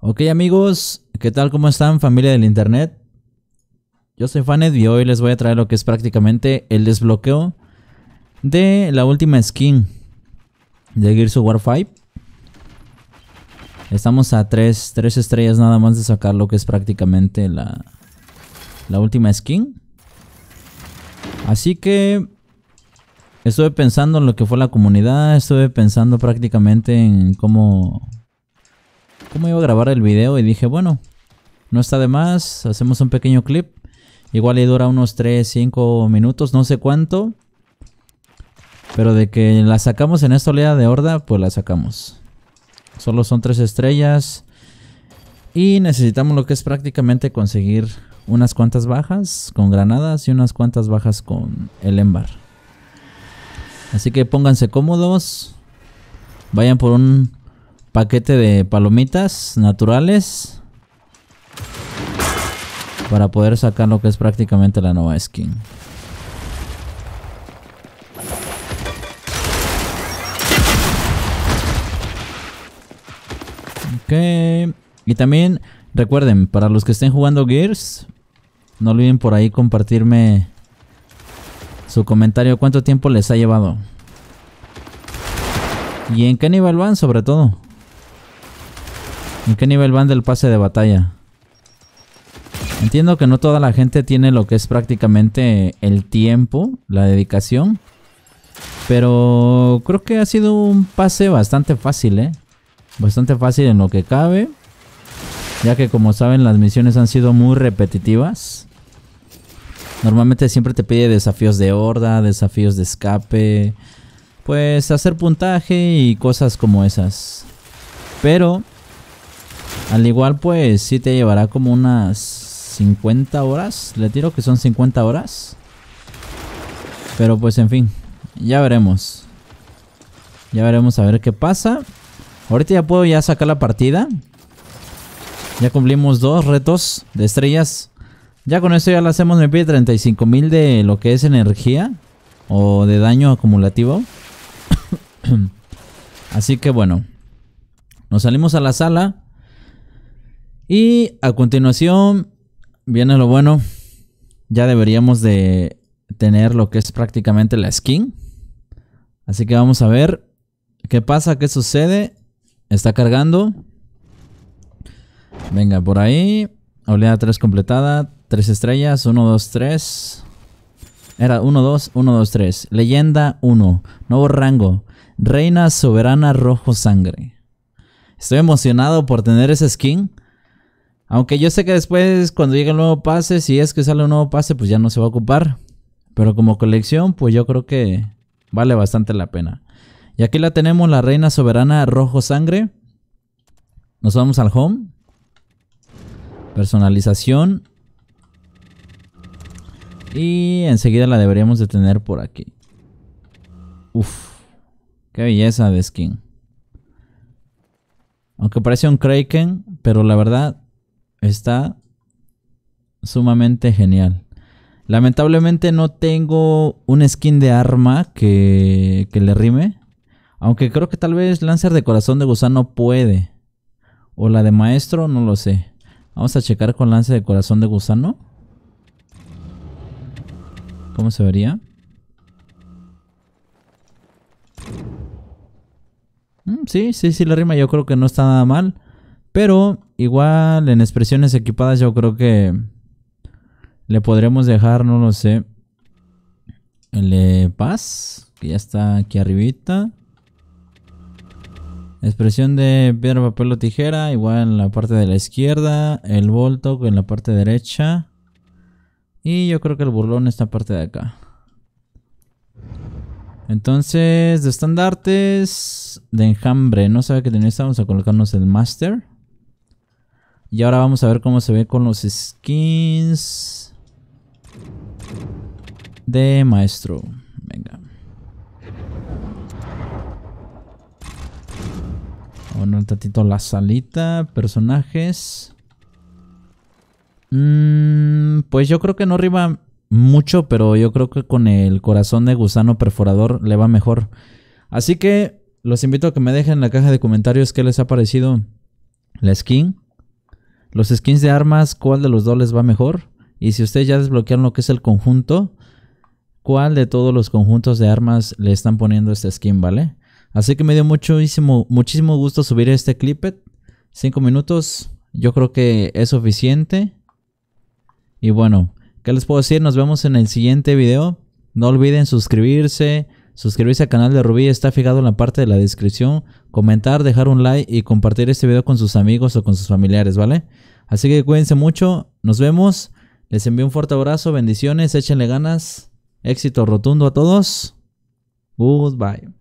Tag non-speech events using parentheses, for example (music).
Ok amigos, ¿qué tal? ¿Cómo están familia del internet? Yo soy Fanet y hoy les voy a traer lo que es prácticamente el desbloqueo de la última skin de Gears of War 5. Estamos a 3, estrellas nada más de sacar lo que es prácticamente la, la última skin. Así que estuve pensando en lo que fue la comunidad, estuve pensando prácticamente en cómo como iba a grabar el video y dije, bueno, no está de más, hacemos un pequeño clip. Igual y dura unos 3, 5 minutos, no sé cuánto. Pero de que la sacamos en esta oleada de horda, pues la sacamos. Solo son 3 estrellas. Y necesitamos lo que es prácticamente conseguir unas cuantas bajas con granadas y unas cuantas bajas con el embar. Así que pónganse cómodos. Vayan por un paquete de palomitas naturales. Para poder sacar lo que es prácticamente la nueva skin. Ok. Y también recuerden, para los que estén jugando Gears, no olviden por ahí compartirme su comentario cuánto tiempo les ha llevado. Y en qué nivel van sobre todo. ¿En qué nivel van del pase de batalla? Entiendo que no toda la gente tiene lo que es prácticamente el tiempo, la dedicación. Pero creo que ha sido un pase bastante fácil, ¿eh? Bastante fácil en lo que cabe. Ya que como saben las misiones han sido muy repetitivas. Normalmente siempre te pide desafíos de horda, desafíos de escape. Pues hacer puntaje y cosas como esas. Pero al igual, pues sí te llevará como unas 50 horas. Le tiro que son 50 horas. Pero pues en fin, ya veremos. Ya veremos a ver qué pasa. Ahorita ya puedo ya sacar la partida. Ya cumplimos dos retos de estrellas. Ya con esto ya lo hacemos. Me pide mil de lo que es energía. O de daño acumulativo. (coughs) Así que bueno. Nos salimos a la sala. Y a continuación viene lo bueno. Ya deberíamos de tener lo que es prácticamente la skin. Así que vamos a ver qué pasa, qué sucede. Está cargando. Venga, por ahí. Oleada 3 completada. 3 estrellas. 1, 2, 3. Era 1, 2, 1, 2, 3. Leyenda 1. Nuevo rango. Reina Soberana Rojo Sangre. Estoy emocionado por tener esa skin. Aunque yo sé que después, cuando llegue el nuevo pase, si es que sale un nuevo pase, pues ya no se va a ocupar. Pero como colección, pues yo creo que vale bastante la pena. Y aquí la tenemos, la Reina Soberana Rojo Sangre. Nos vamos al Home. Personalización. Y enseguida la deberíamos de tener por aquí. Uf. Qué belleza de skin. Aunque parece un Kraken, pero la verdad Está sumamente genial. Lamentablemente no tengo un skin de arma que, que le rime. Aunque creo que tal vez Lancer de Corazón de Gusano puede. O la de Maestro, no lo sé. Vamos a checar con Lancer de Corazón de Gusano. ¿Cómo se vería? Mm, sí, sí, sí, le rima yo creo que no está nada mal. Pero igual en expresiones equipadas yo creo que le podremos dejar, no lo sé. El paz, que ya está aquí arribita. Expresión de piedra, papel o tijera, igual en la parte de la izquierda. El volto en la parte derecha. Y yo creo que el burlón en esta parte de acá. Entonces, de estandartes, de enjambre. No sabe que tenía, vamos a colocarnos el master. Y ahora vamos a ver cómo se ve con los skins de maestro. Venga. Bueno, un tantito la salita, personajes. Mm, pues yo creo que no arriba mucho, pero yo creo que con el corazón de gusano perforador le va mejor. Así que los invito a que me dejen en la caja de comentarios qué les ha parecido la skin los skins de armas, cuál de los dos les va mejor. Y si ustedes ya desbloquearon lo que es el conjunto, cuál de todos los conjuntos de armas le están poniendo este skin, ¿vale? Así que me dio muchísimo, muchísimo gusto subir este clipet. Cinco minutos, yo creo que es suficiente. Y bueno, ¿qué les puedo decir? Nos vemos en el siguiente video. No olviden suscribirse, Suscribirse al canal de Rubí está fijado en la parte de la descripción. Comentar, dejar un like y compartir este video con sus amigos o con sus familiares, ¿vale? Así que cuídense mucho. Nos vemos. Les envío un fuerte abrazo. Bendiciones. Échenle ganas. Éxito rotundo a todos. Goodbye.